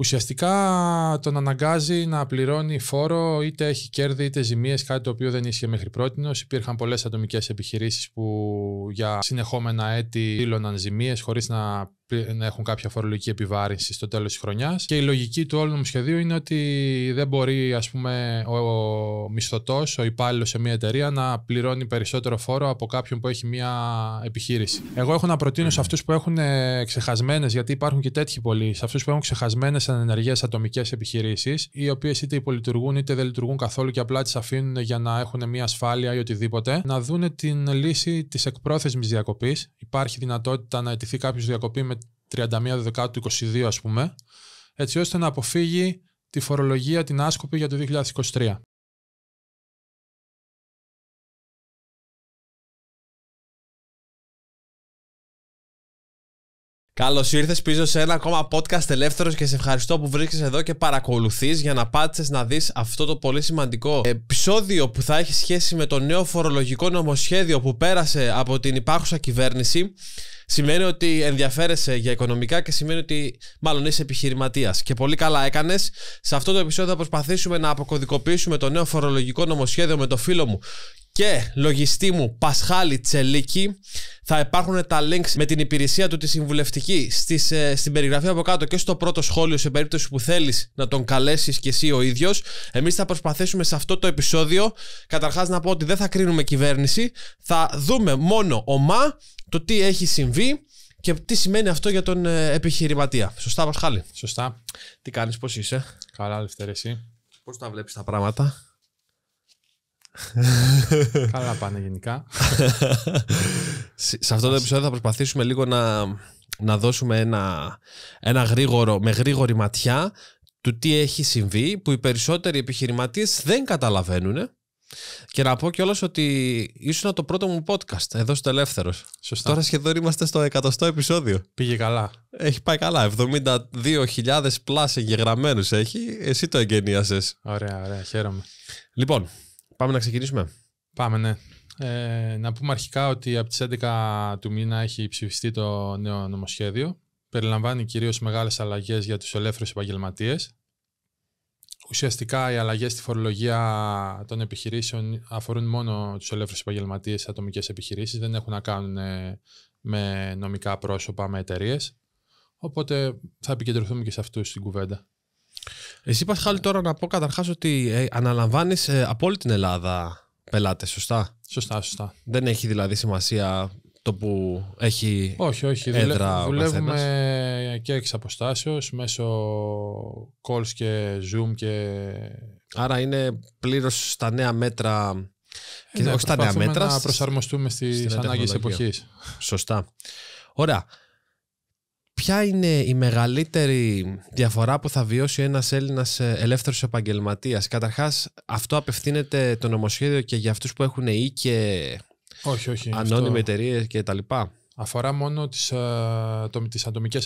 ουσιαστικά τον αναγκάζει να πληρώνει φόρο είτε έχει κέρδη είτε ζημίες, κάτι το οποίο δεν ίσχυε μέχρι πρώτη. Υπήρχαν πολλές ατομικές επιχειρήσεις που για συνεχόμενα έτη δήλωναν ζημίες χωρίς να να έχουν κάποια φορολογική επιβάρυνση στο τέλος της χρονιάς. Και η λογική του όλου νομοσχεδίου είναι ότι δεν μπορεί, ας πούμε, ο, μισθωτός, ο υπάλληλος σε μια εταιρεία να πληρώνει περισσότερο φόρο από κάποιον που έχει μια επιχείρηση. Εγώ έχω να προτείνω σε αυτούς που έχουν ε, ξεχασμένες, γιατί υπάρχουν και τέτοιοι πολλοί, σε αυτούς που έχουν ξεχασμένες ανενεργέ ατομικές επιχειρήσεις, οι οποίες είτε υπολειτουργούν είτε δεν λειτουργούν καθόλου και απλά τις αφήνουν για να έχουν μια ασφάλεια ή οτιδήποτε, να δούνε την λύση της εκπρόθεσμης διακοπής. Υπάρχει δυνατότητα να αιτηθεί κάποιος διακοπή με 31 Δεκάτου 22 ας πούμε, έτσι ώστε να αποφύγει τη φορολογία την άσκοπη για το 2023. Καλώς ήρθες πίσω σε ένα ακόμα podcast ελεύθερος και σε ευχαριστώ που βρίσκεσαι εδώ και παρακολουθείς για να πάτησες να δεις αυτό το πολύ σημαντικό επεισόδιο που θα έχει σχέση με το νέο φορολογικό νομοσχέδιο που πέρασε από την υπάρχουσα κυβέρνηση. Σημαίνει ότι ενδιαφέρεσαι για οικονομικά και σημαίνει ότι μάλλον είσαι επιχειρηματίας. Και πολύ καλά έκανες. Σε αυτό το επεισόδιο θα προσπαθήσουμε να αποκωδικοποιήσουμε το νέο φορολογικό νομοσχέδιο με το φίλο μου και λογιστή μου Πασχάλη Τσελίκη. Θα υπάρχουν τα links με την υπηρεσία του τη συμβουλευτική στις, ε, στην περιγραφή από κάτω και στο πρώτο σχόλιο σε περίπτωση που θέλεις να τον καλέσεις και εσύ ο ίδιος. Εμείς θα προσπαθήσουμε σε αυτό το επεισόδιο καταρχάς να πω ότι δεν θα κρίνουμε κυβέρνηση, θα δούμε μόνο ομά το τι έχει συμβεί και τι σημαίνει αυτό για τον ε, επιχειρηματία. Σωστά Πασχάλη. Σωστά. Τι κάνεις πώς είσαι. Καλά Λευτέρη εσύ. Πώς τα βλέπεις τα πράγματα. Καλά πάνε γενικά. Σε αυτό το επεισόδιο θα προσπαθήσουμε λίγο να, να δώσουμε ένα, ένα γρήγορο, με γρήγορη ματιά του τι έχει συμβεί που οι περισσότεροι επιχειρηματίες δεν καταλαβαίνουν και να πω κιόλας ότι ήσουν το πρώτο μου podcast εδώ στο Ελεύθερος. Σωστά. Τώρα σχεδόν είμαστε στο 100 επεισόδιο. Πήγε καλά. Έχει πάει καλά. 72.000 πλάσια εγγεγραμμένους έχει. Εσύ το εγγενίασες. Ωραία, ωραία. Χαίρομαι. Λοιπόν, Πάμε να ξεκινήσουμε. Πάμε, ναι. Ε, να πούμε αρχικά ότι από τις 11 του μήνα έχει ψηφιστεί το νέο νομοσχέδιο. Περιλαμβάνει κυρίως μεγάλες αλλαγές για τους ελεύθερους επαγγελματίες. Ουσιαστικά οι αλλαγές στη φορολογία των επιχειρήσεων αφορούν μόνο τους ελεύθερους επαγγελματίες σε ατομικές επιχειρήσεις. Δεν έχουν να κάνουν ε, με νομικά πρόσωπα, με εταιρείες. Οπότε θα επικεντρωθούμε και σε αυτούς στην κουβέντα. Εσύ, Χάλι, τώρα να πω καταρχάς ότι ε, αναλαμβάνεις ε, από όλη την Ελλάδα πελάτες, σωστά. Σωστά, σωστά. Δεν έχει δηλαδή σημασία το που έχει όχι, όχι, δουλεύουμε και εξ αποστάσεως μέσω calls και zoom και... Άρα είναι πλήρως στα νέα μέτρα ε, και ναι, όχι στα νέα μέτρα. Να προσαρμοστούμε στις ανάγκες εποχής. Σωστά. Ωραία ποια είναι η μεγαλύτερη διαφορά που θα βιώσει ένας Έλληνας ε, ελεύθερος επαγγελματίας. Καταρχάς, αυτό απευθύνεται το νομοσχέδιο και για αυτούς που έχουν ή και όχι, όχι, εταιρείε κτλ. Αφορά μόνο τις, α, ε, το,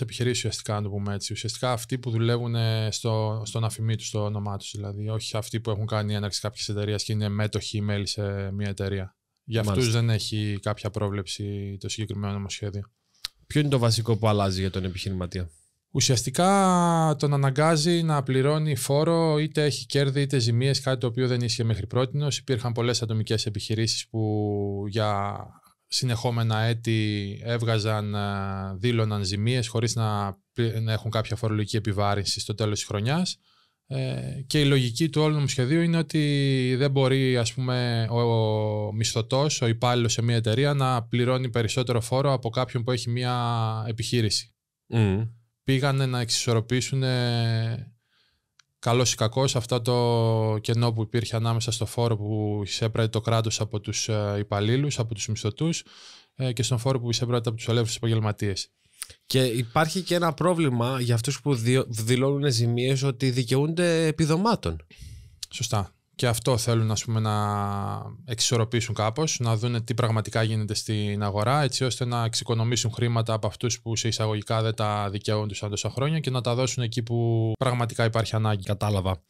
επιχειρήσεις ουσιαστικά, να το πούμε έτσι. Ουσιαστικά αυτοί που δουλεύουν ε, στο, στον αφημί τους, στο όνομά τους, δηλαδή. Όχι αυτοί που έχουν κάνει έναρξη κάποιες εταιρεία και είναι μέτοχοι ή μέλη σε μια εταιρεία. Για αυτούς δεν έχει κάποια πρόβλεψη το συγκεκριμένο νομοσχέδιο. Ποιο είναι το βασικό που αλλάζει για τον επιχειρηματία. Ουσιαστικά τον αναγκάζει να πληρώνει φόρο είτε έχει κέρδη είτε ζημίες, κάτι το οποίο δεν ίσχυε μέχρι πρώτη. Υπήρχαν πολλές ατομικές επιχειρήσεις που για συνεχόμενα έτη έβγαζαν, ε, δήλωναν ζημίες χωρίς να, έχουν κάποια φορολογική επιβάρυνση στο τέλος της χρονιάς. Ε, και η λογική του όλου νομοσχεδίου είναι ότι δεν μπορεί ας πούμε, ο, ο ο υπάλληλος σε μια εταιρεία να πληρώνει περισσότερο φόρο από κάποιον που έχει μια επιχείρηση. Mm. Πήγανε να εξισορροπήσουν ε, καλός ή κακός αυτό το κενό που υπήρχε ανάμεσα στο φόρο που εισέπρατε το κράτος από τους ε, υπαλλήλους, από τους μισθωτούς ε, και στον φόρο που εισέπρατε από τους ελεύθερους επαγγελματίες. Και υπάρχει και ένα πρόβλημα για αυτούς που δηλώνουν ζημίες ότι δικαιούνται επιδομάτων. Σωστά. Και αυτό θέλουν ας πούμε, να εξισορροπήσουν κάπως, να δουν τι πραγματικά γίνεται στην αγορά, έτσι ώστε να εξοικονομήσουν χρήματα από αυτούς που σε εισαγωγικά δεν τα σαν τόσα χρόνια και να τα δώσουν εκεί που πραγματικά υπάρχει ανάγκη. Κατάλαβα.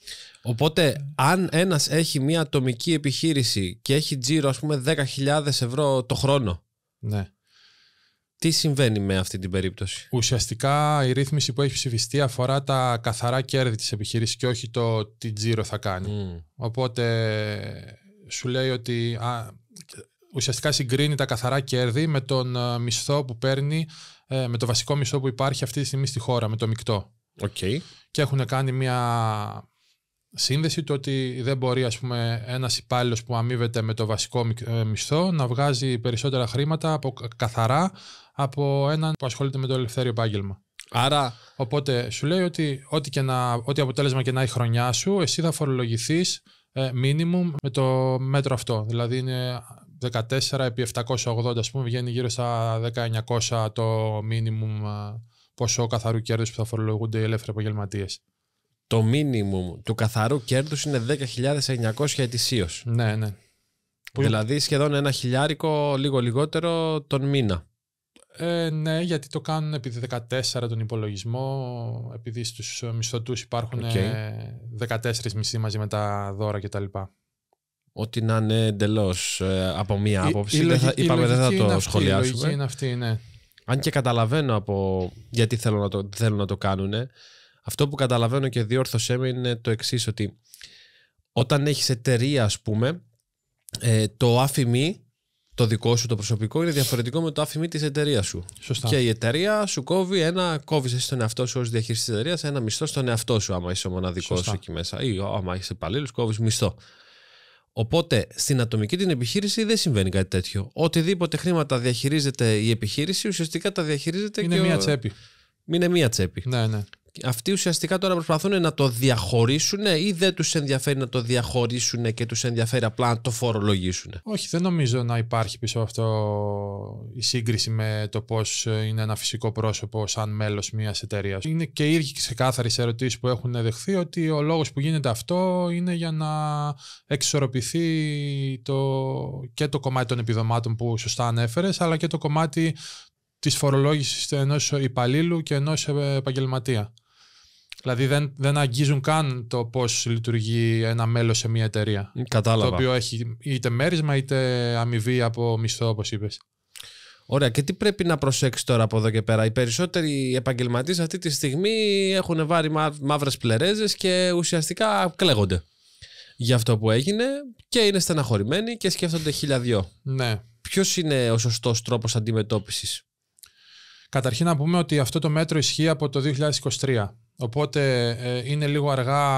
Οπότε, αν ένας έχει μια ατομική επιχείρηση και έχει τζίρο ας πούμε 10.000 ευρώ το χρόνο, ναι. Τι συμβαίνει με αυτή την περίπτωση. Ουσιαστικά η ρύθμιση που έχει ψηφιστεί αφορά τα καθαρά κέρδη της επιχείρησης και όχι το τι τζίρο θα κάνει. Mm. Οπότε σου λέει ότι ουσιαστικά συγκρίνει τα καθαρά κέρδη με τον ε, μισθό που παίρνει, ε, με το βασικό μισθό που υπάρχει αυτή τη στιγμή στη χώρα, με το μεικτό. Και έχουν κάνει μια σύνδεση του ότι δεν μπορεί ας πούμε, ένας υπάλληλος που αμείβεται με το βασικό ε, μισθό να βγάζει περισσότερα χρήματα από καθαρά από έναν που ασχολείται με το ελευθέριο επάγγελμα. Άρα. Οπότε σου λέει ότι ό,τι, ό,τι αποτέλεσμα και να η χρονιά σου, εσύ θα φορολογηθείς ε, minimum με το μέτρο αυτό. Δηλαδή είναι 14 επί 780, ας πούμε, βγαίνει γύρω στα 1900 το minimum ε, ποσό καθαρού κέρδους που θα φορολογούνται οι ελεύθεροι επαγγελματίες. Το minimum του καθαρού κέρδους είναι 10.900 ετησίως. Ναι, ναι. Δηλαδή σχεδόν ένα χιλιάρικο, λίγο λιγότερο τον μήνα. Ε, ναι, γιατί το κάνουν επειδή 14 τον υπολογισμό, επειδή στους μισθωτούς υπάρχουν okay. 14 ε, μισθοί μαζί με τα δώρα κτλ. Ό,τι να είναι εντελώς ε, από μία άποψη. Η, δεν θα, είπαμε δεν θα το αυτή, σχολιάσουμε. είναι αυτή, ναι. Αν και καταλαβαίνω από γιατί θέλουν να το, θέλουν να το κάνουν, αυτό που καταλαβαίνω και διόρθωσέ με είναι το εξής ότι όταν έχεις εταιρεία, ας πούμε, το αφημί το δικό σου το προσωπικό είναι διαφορετικό με το άφημι της εταιρείας σου. Σωστά. Και η εταιρεία σου κόβει ένα, κόβεις στον εαυτό σου ως διαχειριστή εταιρείας, ένα μισθό στον εαυτό σου, άμα είσαι ο μοναδικός σου εκεί μέσα. Ή άμα είσαι υπαλλήλου, κόβεις μισθό. Οπότε στην ατομική την επιχείρηση δεν συμβαίνει κάτι τέτοιο. Οτιδήποτε χρήματα διαχειρίζεται η επιχείρηση, ουσιαστικά τα διαχειρίζεται είναι και. Είναι μία ο... τσέπη. Είναι μία τσέπη. Ναι, ναι. Αυτοί ουσιαστικά τώρα προσπαθούν να το διαχωρίσουν ή δεν τους ενδιαφέρει να το διαχωρίσουν και τους ενδιαφέρει απλά να το φορολογήσουν. Όχι, δεν νομίζω να υπάρχει πίσω αυτό η σύγκριση με το πώς είναι ένα φυσικό πρόσωπο σαν μέλος μιας εταιρείας. Είναι και οι ίδιοι ξεκάθαροι σε ερωτήσεις που έχουν δεχθεί ότι ο λόγος που γίνεται αυτό είναι για να εξορροπηθεί το, και το κομμάτι των επιδομάτων που σωστά ανέφερες, αλλά και το κομμάτι της φορολόγησης ενός υπαλλήλου και ενός επαγγελματία. Δηλαδή δεν, δεν αγγίζουν καν το πώς λειτουργεί ένα μέλος σε μια εταιρεία. Κατάλαβα. Το οποίο έχει είτε μέρισμα είτε αμοιβή από μισθό, όπως είπες. Ωραία. Και τι πρέπει να προσέξεις τώρα από εδώ και πέρα. Οι περισσότεροι επαγγελματίες αυτή τη στιγμή έχουν βάρει μαύρες πλερέζες και ουσιαστικά κλαίγονται για αυτό που έγινε και είναι στεναχωρημένοι και σκέφτονται χίλια Ναι. Ποιος είναι ο σωστός τρόπος αντιμετώπισης. Καταρχήν να πούμε ότι αυτό το μέτρο ισχύει από το 2023. Οπότε ε, είναι λίγο αργά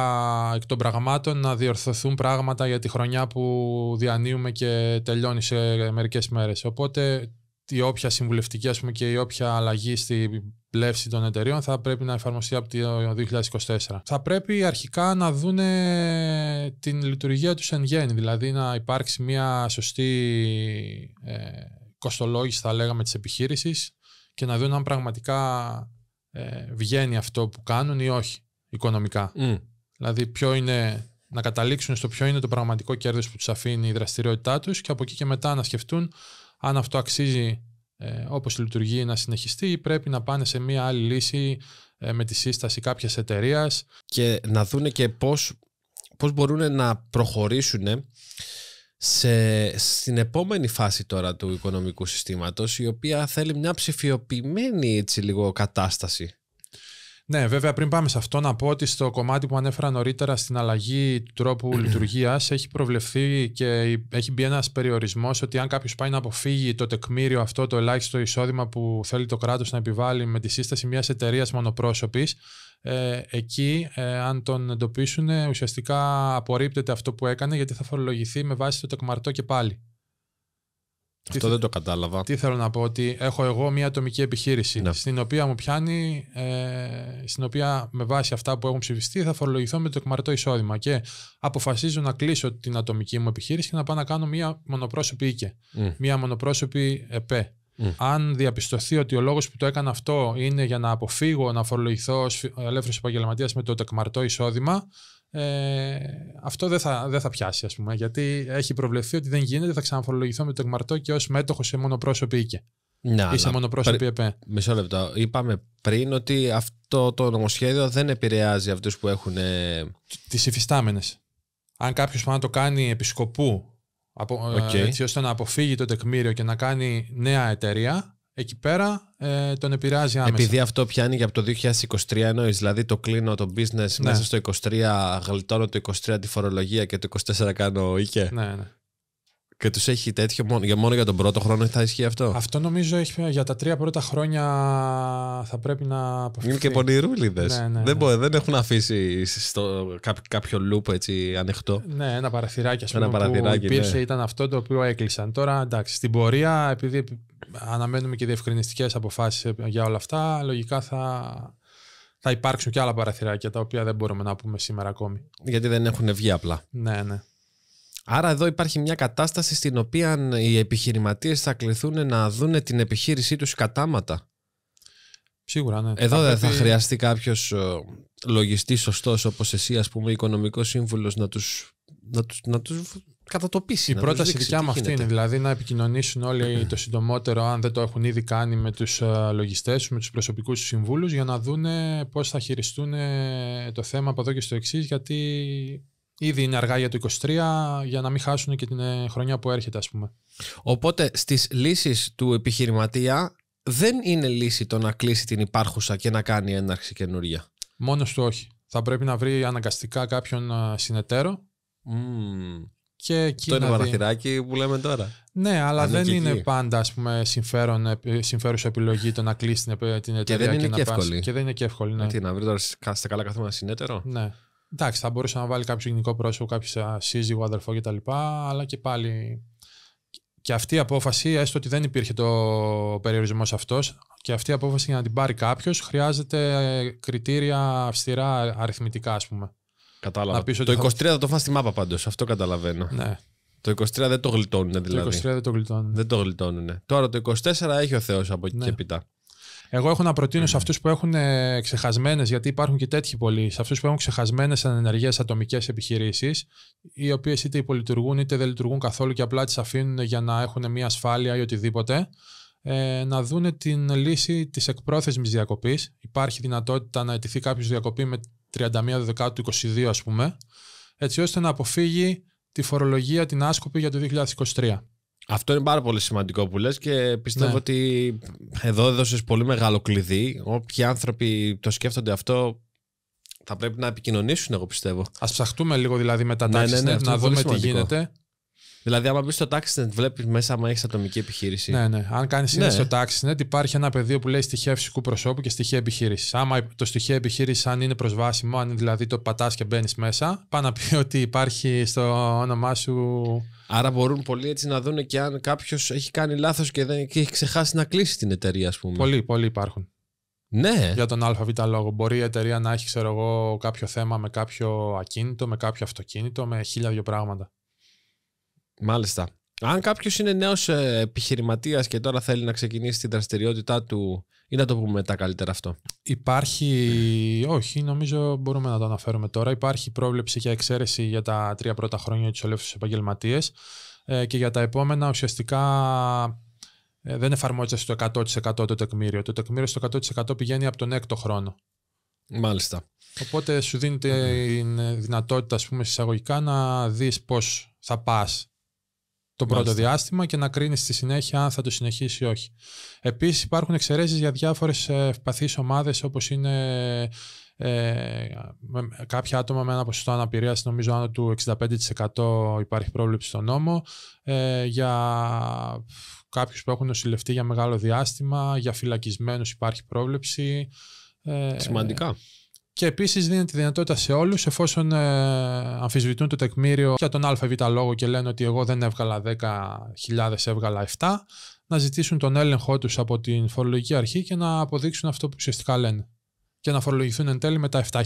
εκ των πραγμάτων να διορθωθούν πράγματα για τη χρονιά που διανύουμε και τελειώνει σε μερικές μέρες. Οπότε η όποια συμβουλευτική ας πούμε, και η όποια αλλαγή στη πλεύση των εταιρείων θα πρέπει να εφαρμοστεί από το 2024. Θα πρέπει αρχικά να δούνε την λειτουργία τους εν γέννη, δηλαδή να υπάρξει μια σωστή ε, κοστολόγηση θα λέγαμε της επιχείρησης και να δουν αν πραγματικά ε, βγαίνει αυτό που κάνουν ή όχι οικονομικά. Δηλαδή ποιο είναι, να καταλήξουν στο ποιο είναι το πραγματικό κέρδος που τους αφήνει η δραστηριότητά τους και από εκεί και μετά να σκεφτούν αν αυτό αξίζει ε, όπως λειτουργεί να συνεχιστεί ή πρέπει να πάνε σε μία άλλη λύση ε, με τη σύσταση κάποιας εταιρείας. Και να δούνε και πώς, πώς μπορούν να προχωρήσουν σε, στην επόμενη φάση τώρα του οικονομικού συστήματος η οποία θέλει μια ψηφιοποιημένη έτσι λίγο κατάσταση. Ναι, βέβαια πριν πάμε σε αυτό να πω ότι στο κομμάτι που ανέφερα νωρίτερα στην αλλαγή του τρόπου λειτουργίας έχει προβλεφθεί και έχει μπει ένας περιορισμός ότι αν κάποιος πάει να αποφύγει το τεκμήριο αυτό το ελάχιστο εισόδημα που θέλει το κράτος να επιβάλλει με τη σύσταση μιας εταιρείας μονοπρόσωπης ε, εκεί ε, αν τον εντοπίσουν ουσιαστικά απορρίπτεται αυτό που έκανε γιατί θα φορολογηθεί με βάση το τεκμαρτό και πάλι. Αυτό τι, δεν το κατάλαβα. Τι θέλω να πω, ότι έχω εγώ μια ατομική επιχείρηση ναι. στην οποία μου πιάνει, ε, στην οποία με βάση αυτά που έχουν ψηφιστεί θα φορολογηθώ με το εκμαρτό εισόδημα και αποφασίζω να κλείσω την ατομική μου επιχείρηση και να πάω να κάνω μια μονοπρόσωπη οίκε, μια μονοπρόσωπη ΕΠΕ. Mm. Αν διαπιστωθεί ότι ο λόγος που το έκανα αυτό είναι για να αποφύγω να φορολογηθώ ως ελεύθερος επαγγελματίας με το τεκμαρτό εισόδημα, ε, αυτό δεν θα, δεν θα πιάσει, ας πούμε. Γιατί έχει προβλεφθεί ότι δεν γίνεται, θα ξαναφορολογηθώ με το τεκμαρτό και ως μέτοχος σε μονοπρόσωπη οίκη. Να, σε μονοπρόσωπη ΕΠΕ. Μισό λεπτό. Είπαμε πριν ότι αυτό το νομοσχέδιο δεν επηρεάζει αυτούς που έχουν. Τις υφιστάμενες. Αν κάποιος πάει να το κάνει επισκοπού από, okay. Ε, έτσι ώστε να αποφύγει το τεκμήριο και να κάνει νέα εταιρεία, εκεί πέρα ε, τον επηρεάζει άμεσα. Επειδή αυτό πιάνει για από το 2023 εννοείς, δηλαδή το κλείνω το business ναι. μέσα στο 23, γλιτώνω το 23 τη φορολογία και το 24 κάνω οίκε. Ναι, ναι. Και τους έχει τέτοιο μόνο, μόνο για τον πρώτο χρόνο θα ισχύει αυτό. Αυτό νομίζω έχει για τα τρία πρώτα χρόνια θα πρέπει να αποφευθεί. Είναι και πονηρούλιδες. Ναι, ναι, δεν, ναι. δεν έχουν αφήσει στο, κάποιο loop έτσι ανοιχτό. Ναι, ένα παραθυράκι ας πούμε, ένα παραθυράκι, που υπήρχε ναι. ήταν αυτό το οποίο έκλεισαν. Τώρα εντάξει, στην πορεία επειδή αναμένουμε και διευκρινιστικές αποφάσεις για όλα αυτά, λογικά θα, θα υπάρξουν και άλλα παραθυράκια τα οποία δεν μπορούμε να πούμε σήμερα ακόμη. Γιατί δεν έχουν βγει απλά. Ναι, ναι. Άρα εδώ υπάρχει μια κατάσταση στην οποία οι επιχειρηματίες θα κληθούν να δουν την επιχείρησή τους κατάματα. Σίγουρα, ναι. Εδώ δεν θα, χρειαστεί κάποιος λογιστής σωστός όπως εσύ, ας πούμε, οικονομικός σύμβουλος να τους να τους, να τους κατατοπίσει. Η πρόταση δικιά μου αυτή είναι δηλαδή να επικοινωνήσουν όλοι ναι. το συντομότερο, αν δεν το έχουν ήδη κάνει, με τους ε, λογιστές, με τους προσωπικούς τους συμβούλου, για να δούνε πώς θα χειριστούν το θέμα από εδώ και στο εξής, γιατί Ήδη είναι αργά για το 23 για να μην χάσουν και την ε, χρονιά που έρχεται ας πούμε. Οπότε στις λύσεις του επιχειρηματία δεν είναι λύση το να κλείσει την υπάρχουσα και να κάνει έναρξη καινούργια. Μόνος του όχι. Θα πρέπει να βρει αναγκαστικά κάποιον ε, συνεταίρο mm. Και το είναι παραθυράκι που λέμε τώρα. Ναι, αλλά ναι, δεν είναι πάντα ας πούμε, συμφέρον, συμφέρουσα επιλογή το να κλείσει την εταιρεία και, δεν είναι και, να εύκολη. Και δεν είναι και εύκολη. Ναι. Ε, τι να βρει τώρα, στα καλά καθόλου ένα συνέτερο. Ναι. Εντάξει, θα μπορούσε να βάλει κάποιο γενικό πρόσωπο, κάποιο σύζυγο, αδερφό κτλ. Αλλά και πάλι. Και αυτή η απόφαση, έστω ότι δεν υπήρχε το περιορισμός αυτός, και αυτή η απόφαση για να την πάρει κάποιος χρειάζεται κριτήρια αυστηρά αριθμητικά, ας πούμε. Κατάλαβα. το 23 θα... θα το φας στη μάπα πάντως. Αυτό καταλαβαίνω. Ναι. Το 23 δεν το γλιτώνουν δηλαδή. Το 23 δεν το γλιτώνουν. Δεν το γλιτώνουν. Τώρα το 24 έχει ο Θεός από εκεί ναι. και πιτά. Εγώ έχω να προτείνω σε αυτούς που έχουν ε, ξεχασμένες, γιατί υπάρχουν και τέτοιοι πολλοί, σε αυτούς που έχουν ξεχασμένες ανενεργέ ατομικές επιχειρήσεις, οι οποίες είτε υπολειτουργούν είτε δεν λειτουργούν καθόλου και απλά τις αφήνουν για να έχουν μια ασφάλεια ή οτιδήποτε, ε, να δούνε την λύση της εκπρόθεσμης διακοπής. Υπάρχει δυνατότητα να αιτηθεί κάποιος διακοπή με 31 Δεκάτου 2022, ας πούμε, έτσι ώστε να αποφύγει τη φορολογία την άσκοπη για το 2023. Αυτό είναι πάρα πολύ σημαντικό που λες και πιστεύω ναι. ότι εδώ έδωσες πολύ μεγάλο κλειδί. Όποιοι άνθρωποι το σκέφτονται αυτό θα πρέπει να επικοινωνήσουν εγώ πιστεύω. Ας ψαχτούμε λίγο δηλαδή με τα ναι, ναι, ναι να δούμε τι γίνεται. Δηλαδή, άμα μπεις στο TaxiNet, βλέπεις μέσα άμα έχεις ατομική επιχείρηση. Ναι, ναι. Αν κάνεις ναι. στο TaxNet, υπάρχει ένα πεδίο που λέει στοιχεία φυσικού προσώπου και στοιχεία επιχείρησης. Άμα το στοιχείο επιχείρησης, αν είναι προσβάσιμο, αν δηλαδή το πατάς και μπαίνεις μέσα, Πα να πει ότι υπάρχει στο όνομά σου Άρα μπορούν πολλοί έτσι να δουν και αν κάποιος έχει κάνει λάθος και, δεν... και έχει ξεχάσει να κλείσει την εταιρεία, ας πούμε. Πολλοί, πολλοί υπάρχουν. Ναι. Για τον ΑΒ λόγο. Μπορεί η εταιρεία να έχει, ξέρω εγώ, κάποιο θέμα με κάποιο ακίνητο, με κάποιο αυτοκίνητο, με χίλια δύο πράγματα. Μάλιστα. Αν κάποιος είναι νέος ε, επιχειρηματίας και τώρα θέλει να ξεκινήσει την δραστηριότητά του, ή να το πούμε μετά καλύτερα αυτό. Υπάρχει. Όχι, νομίζω μπορούμε να το αναφέρουμε τώρα. Υπάρχει πρόβλεψη για εξαίρεση για τα τρία πρώτα χρόνια τους ελεύθερους επαγγελματίες ε, και για τα επόμενα ουσιαστικά ε, δεν εφαρμόζεται στο 100% το τεκμήριο. Το τεκμήριο στο 100% πηγαίνει από τον έκτο χρόνο. Μάλιστα. Οπότε σου δίνεται η δυνατότητα, ας πούμε, συσσαγωγικά να δεις πώς θα πας το πρώτο διάστημα και να κρίνεις στη συνέχεια αν θα το συνεχίσει ή όχι. Επίσης, υπάρχουν εξαιρέσεις για διάφορες ευπαθείς ομάδες όπως είναι ε, κάποια άτομα με ένα ποσοστό αναπηρίας, νομίζω άνω του 65% υπάρχει πρόβλεψη στον νόμο. Ε, για κάποιους που έχουν νοσηλευτεί για μεγάλο διάστημα, για φυλακισμένους, υπάρχει πρόβλεψη. Ε, Σημαντικά. Και επίσης δίνει τη δυνατότητα σε όλους, εφόσον ε, αμφισβητούν το τεκμήριο για τον ΑΒ λόγο και λένε ότι εγώ δεν έβγαλα 10.000, έβγαλα 7, να ζητήσουν τον έλεγχό τους από την φορολογική αρχή και να αποδείξουν αυτό που ουσιαστικά λένε. Και να φορολογηθούν εν τέλει με τα 7.000.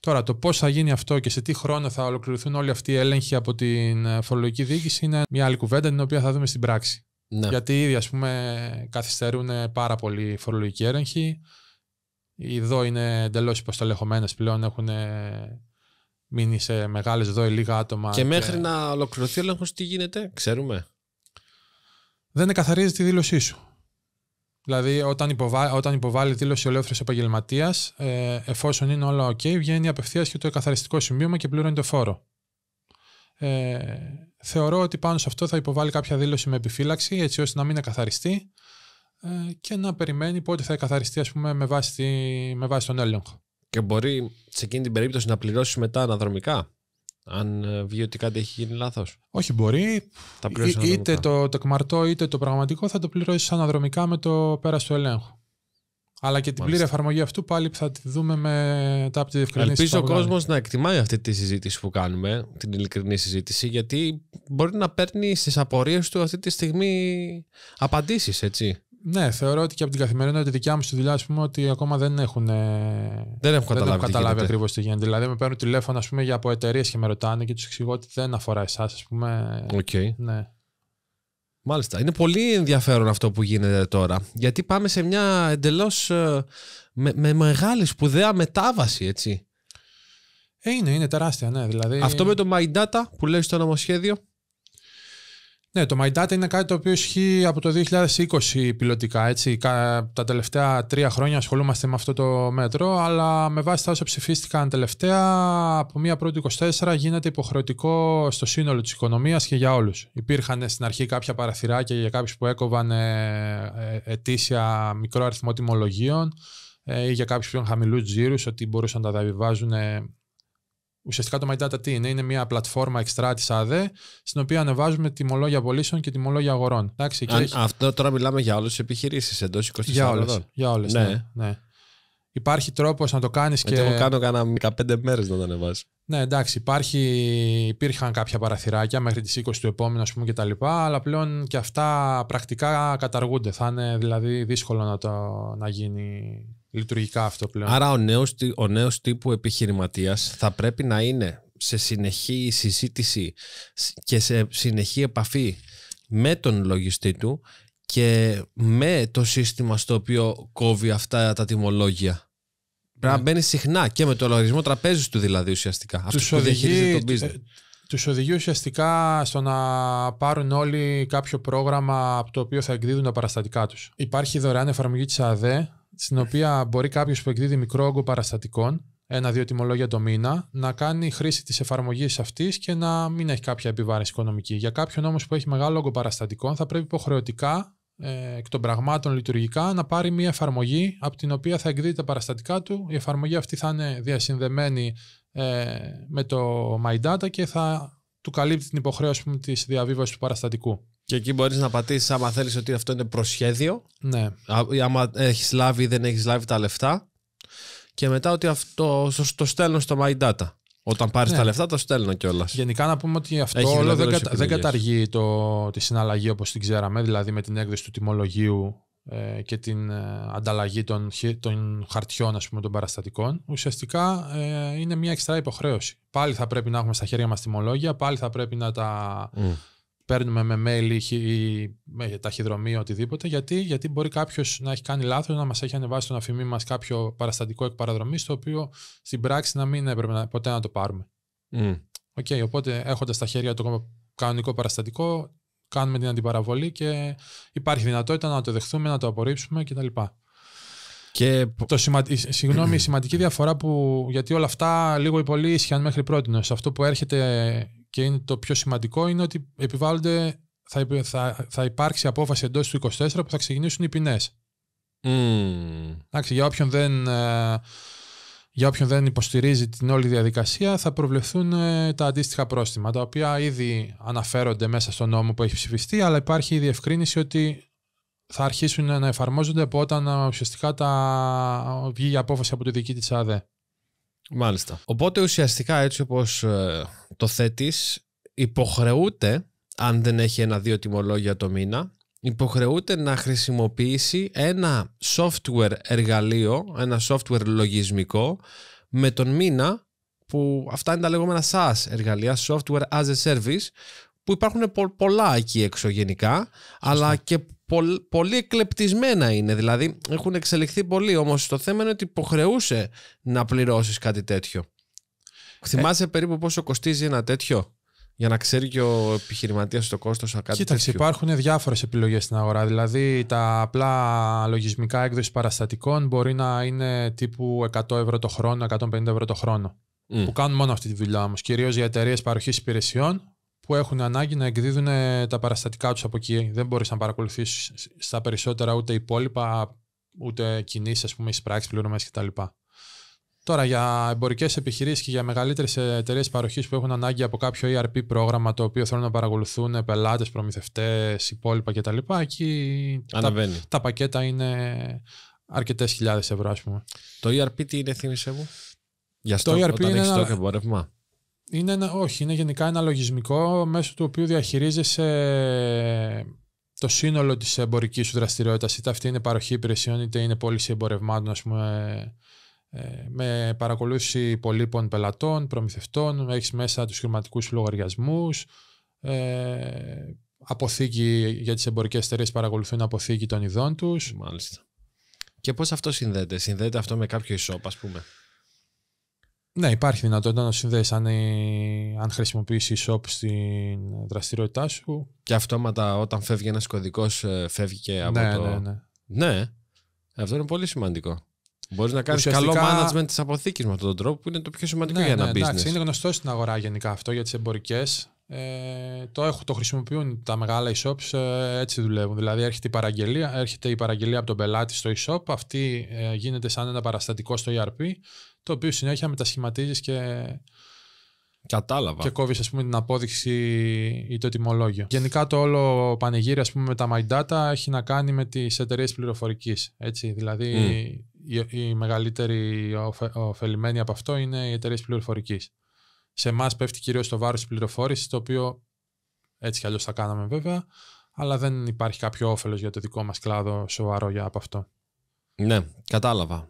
Τώρα, το πώς θα γίνει αυτό και σε τι χρόνο θα ολοκληρωθούν όλοι αυτοί οι έλεγχοι από την ε, φορολογική διοίκηση είναι μια άλλη κουβέντα την οποία θα δούμε στην πράξη. Ναι. Γιατί ήδη, ας πούμε, καθυστερούν πάρα πολύ φορολογικοί έλεγχοι. Οι δω είναι εντελώς υποστελεχωμένες πλέον, έχουν ε, μείνει σε μεγάλες δω λίγα άτομα. Και μέχρι να ολοκληρωθεί ο έλεγχος, τι γίνεται, ξέρουμε. Δεν εκαθαρίζει τη δήλωσή σου. Δηλαδή, όταν, υποβα... όταν υποβάλλει δήλωση ο ελεύθερο επαγγελματίας, ε, εφόσον είναι όλα OK, βγαίνει απευθείας και το εκαθαριστικό σημείωμα και πληρώνει το φόρο. Ε, θεωρώ ότι πάνω σε αυτό θα υποβάλει κάποια δήλωση με επιφύλαξη, έτσι ώστε να μην εκαθαριστεί ε, και να περιμένει πότε θα καθαριστεί ας πούμε, με, βάση τη, με βάση τον έλεγχο. Και μπορεί σε εκείνη την περίπτωση να πληρώσει μετά αναδρομικά. Αν ε, βγει ότι κάτι έχει γίνει λάθος. Όχι, μπορεί. είτε το τεκμαρτό είτε το πραγματικό θα το πληρώσεις αναδρομικά με το πέρας του ελέγχου. Αλλά και την Μάλιστα. πλήρη εφαρμογή αυτού πάλι θα τη δούμε μετά από τη διευκρινήση. Ελπίζω ο κόσμος να εκτιμάει αυτή τη συζήτηση που κάνουμε, την ειλικρινή συζήτηση, γιατί μπορεί να παίρνει στις απορίες του αυτή τη στιγμή απαντήσεις, έτσι. Ναι, θεωρώ ότι και από την καθημερινότητα δικιά μου στη δουλειά, ας πούμε, ότι ακόμα δεν έχουν, ε, δεν έχουν καταλάβει, καταλάβει ακριβώς τι γίνεται. Δηλαδή, με παίρνουν τηλέφωνο πούμε, για από εταιρείες και με ρωτάνε και τους εξηγώ ότι δεν αφορά εσάς, ας πούμε. Okay. Ναι. Μάλιστα. Είναι πολύ ενδιαφέρον αυτό που γίνεται τώρα. Γιατί πάμε σε μια εντελώς. Ε, με, με μεγάλη σπουδαία μετάβαση, έτσι. Ε, είναι, είναι τεράστια, ναι. Δηλαδή... Αυτό με το My Data που λέει στο νομοσχέδιο. Ναι, το My είναι κάτι το οποίο ισχύει από το 2020 πιλωτικά. Έτσι. Τα τελευταία τρία χρόνια ασχολούμαστε με αυτό το μέτρο, αλλά με βάση τα όσα ψηφίστηκαν τελευταία, από μία πρώτη 24 γίνεται υποχρεωτικό στο σύνολο της οικονομίας και για όλους. Υπήρχαν στην αρχή κάποια παραθυράκια για κάποιους που έκοβαν ε, ε, ετήσια μικρό αριθμό τιμολογίων ε, ή για κάποιους πιο χαμηλούς χαμηλούς ότι μπορούσαν να τα διαβιβάζουν Ουσιαστικά το My τι είναι, είναι μια πλατφόρμα εξτρά της ΑΔΕ, στην οποία ανεβάζουμε τιμολόγια πωλήσεων και τιμολόγια αγορών. Εντάξει, Αν, Αυτό τώρα μιλάμε για όλες τις επιχειρήσεις εντός 24 Για όλες. Για όλες, ναι. ναι, ναι. Υπάρχει τρόπος να το κάνεις και. Εγώ κάνω κάνα 15 μέρες να το ανεβάσει. Ναι, εντάξει, υπάρχει, υπήρχαν κάποια παραθυράκια μέχρι τις 20 του επόμενου, ας πούμε, και τα λοιπά, αλλά πλέον και αυτά πρακτικά καταργούνται. Θα είναι δηλαδή δύσκολο να, το, να γίνει λειτουργικά αυτό πλέον. Άρα ο νέος, ο νέος τύπου επιχειρηματίας θα πρέπει να είναι σε συνεχή συζήτηση και σε συνεχή επαφή με τον λογιστή του και με το σύστημα στο οποίο κόβει αυτά τα τιμολόγια. Πρέπει να ναι. μπαίνει συχνά και με το λογαριασμό τραπέζι του δηλαδή ουσιαστικά. Τους οδηγεί, το business. οδηγεί ουσιαστικά στο να πάρουν όλοι κάποιο πρόγραμμα από το οποίο θα εκδίδουν τα παραστατικά τους. Υπάρχει δωρεάν εφαρμογή της ΑΔΕ στην οποία μπορεί κάποιος που εκδίδει μικρό όγκο παραστατικών, ένα-δύο τιμολόγια το μήνα, να κάνει χρήση της εφαρμογής αυτής και να μην έχει κάποια επιβάρυνση οικονομική. Για κάποιον όμως που έχει μεγάλο όγκο παραστατικών, θα πρέπει υποχρεωτικά ε, εκ των πραγμάτων λειτουργικά να πάρει μια εφαρμογή από την οποία θα εκδίδει τα παραστατικά του. Η εφαρμογή αυτή θα είναι διασυνδεμένη ε, με το My Data και θα του καλύπτει την υποχρέωση της διαβίβασης του παραστατικού. Και εκεί μπορείς να πατήσεις, άμα θέλεις, ότι αυτό είναι προσχέδιο. Ναι. Άμα έχεις λάβει ή δεν έχεις λάβει τα λεφτά. Και μετά ότι αυτό το στέλνω στο My Data. Όταν πάρεις ναι. τα λεφτά, το στέλνω κιόλας. Γενικά να πούμε ότι αυτό δεν, κατα... δεν καταργεί το... τη συναλλαγή όπως την ξέραμε, δηλαδή με την έκδοση του τιμολογίου ε, και την ε, ανταλλαγή των, των χαρτιών ας πούμε, των παραστατικών. Ουσιαστικά ε, είναι μια εξτρά υποχρέωση. Πάλι θα πρέπει να έχουμε στα χέρια μας τιμολόγια, πάλι θα πρέπει να τα παίρνουμε με mail ή, ή ταχυδρομείο οτιδήποτε. Γιατί, γιατί μπορεί κάποιος να έχει κάνει λάθος, να μας έχει ανεβάσει τον αφημί μας κάποιο παραστατικό εκ παραδρομή, το οποίο στην πράξη να μην έπρεπε να, ποτέ να το πάρουμε. Mm. Okay, οπότε έχοντας στα χέρια το κανονικό παραστατικό, κάνουμε την αντιπαραβολή και υπάρχει δυνατότητα να το δεχθούμε, να το απορρίψουμε κτλ. Και... Το σημα... Συγγνώμη, η σημαντική διαφορά που. Γιατί όλα αυτά λίγο ή πολύ ίσχυαν μέχρι πρώτη. Αυτό που έρχεται και είναι το πιο σημαντικό είναι ότι επιβάλλονται, θα, θα, θα υπάρξει απόφαση εντός του 24 που θα ξεκινήσουν οι ποινές. Mm. Εντάξει, για όποιον δεν... Ε, για δεν υποστηρίζει την όλη διαδικασία θα προβλεφθούν ε, τα αντίστοιχα πρόστιμα, τα οποία ήδη αναφέρονται μέσα στον νόμο που έχει ψηφιστεί, αλλά υπάρχει η διευκρίνηση ότι θα αρχίσουν να εφαρμόζονται από όταν ε, ουσιαστικά τα... βγει η απόφαση από τη δική της ΑΔΕ. Μάλιστα. Οπότε ουσιαστικά έτσι όπως το θέτης υποχρεούται, αν δεν έχει ένα-δύο τιμολόγια το μήνα, υποχρεούται να χρησιμοποιήσει ένα software εργαλείο, ένα software λογισμικό με τον μήνα που αυτά είναι τα λεγόμενα SaaS εργαλεία, software as a service, που υπάρχουν πολλά εκεί έξω γενικά, αλλά και πολύ εκλεπτισμένα είναι, δηλαδή έχουν εξελιχθεί πολύ, όμως το θέμα είναι ότι υποχρεούσε να πληρώσεις κάτι τέτοιο. Θυμάσαι περίπου πόσο κοστίζει ένα τέτοιο. Για να ξέρει και ο επιχειρηματίας το κόστος να κάτι Κοίταξε, τέτοιο. υπάρχουν διάφορες επιλογές στην αγορά. Δηλαδή, τα απλά λογισμικά έκδοση παραστατικών μπορεί να είναι τύπου 100 ευρώ το χρόνο, 150 ευρώ το χρόνο. Mm. Που κάνουν μόνο αυτή τη δουλειά όμως. Κυρίως για εταιρείες παροχής υπηρεσιών που έχουν ανάγκη να εκδίδουν ε, τα παραστατικά τους από εκεί. Δεν μπορείς να παρακολουθήσεις στα περισσότερα ούτε υπόλοιπα, ούτε κινήσεις, ας πούμε, εισπράξεις, πληρωμές κτλ. Τώρα για εμπορικές επιχειρήσεις και για μεγαλύτερες εταιρείες παροχής που έχουν ανάγκη από κάποιο ERP πρόγραμμα το οποίο θέλουν να παρακολουθούν πελάτες, προμηθευτές, υπόλοιπα κτλ. Εκεί τα, τα πακέτα είναι αρκετές χιλιάδες ευρώ, ας πούμε. Το ERP τι είναι, θύμισε μου. Για στο, το ERP όταν είναι ένα... εμπορεύμα. Είναι ένα, όχι, είναι γενικά ένα λογισμικό μέσω του οποίου διαχειρίζεσαι το σύνολο της εμπορικής σου δραστηριότητας είτε αυτή είναι παροχή υπηρεσιών είτε είναι πώληση εμπορευμάτων ας πούμε ε, με παρακολούθηση υπολείπων πελατών, προμηθευτών, έχεις μέσα τους χρηματικούς λογαριασμούς, ε, αποθήκη για τις εμπορικές εταιρείες παρακολουθούν αποθήκη των ειδών τους. Μάλιστα. Και πώς αυτό συνδέεται, συνδέεται αυτό με κάποιο ισόπ ας πούμε. Ναι, υπάρχει δυνατότητα να συνδέσεις αν, αν χρησιμοποιήσει e-shop στην δραστηριότητά σου. Και αυτόματα όταν φεύγει ένας κωδικός ε, φεύγει και από ναι, το... Ναι, ναι. ναι, αυτό είναι πολύ σημαντικό. Μπορείς να κάνεις καλό management της αποθήκης με αυτόν τον τρόπο που είναι το πιο σημαντικό ναι, για ένα ναι, business. Εντάξει, είναι γνωστό στην αγορά γενικά αυτό για τις εμπορικές. Ε, το, το χρησιμοποιούν τα μεγάλα e-shops, ε, έτσι δουλεύουν. Δηλαδή έρχεται η, παραγγελία, έρχεται η παραγγελία από τον πελάτη στο e-shop, αυτή ε, γίνεται σαν ένα παραστατικό στο ERP, το οποίο συνέχεια μετασχηματίζεις και Κατάλαβα. Και κόβεις, ας πούμε, την απόδειξη ή το τιμολόγιο. Γενικά το όλο πανηγύρι, ας πούμε, με τα My Data έχει να κάνει με τις εταιρείες πληροφορικής. Έτσι. Δηλαδή, mm. Η, η μεγαλύτεροι από αυτό είναι οι εταιρείες πληροφορικής. Σε εμάς πέφτει κυρίως το βάρος της πληροφόρησης, το οποίο έτσι κι αλλιώς θα κάναμε βέβαια, αλλά δεν υπάρχει κάποιο όφελος για το δικό μας κλάδο σοβαρό για από αυτό. Ναι, κατάλαβα.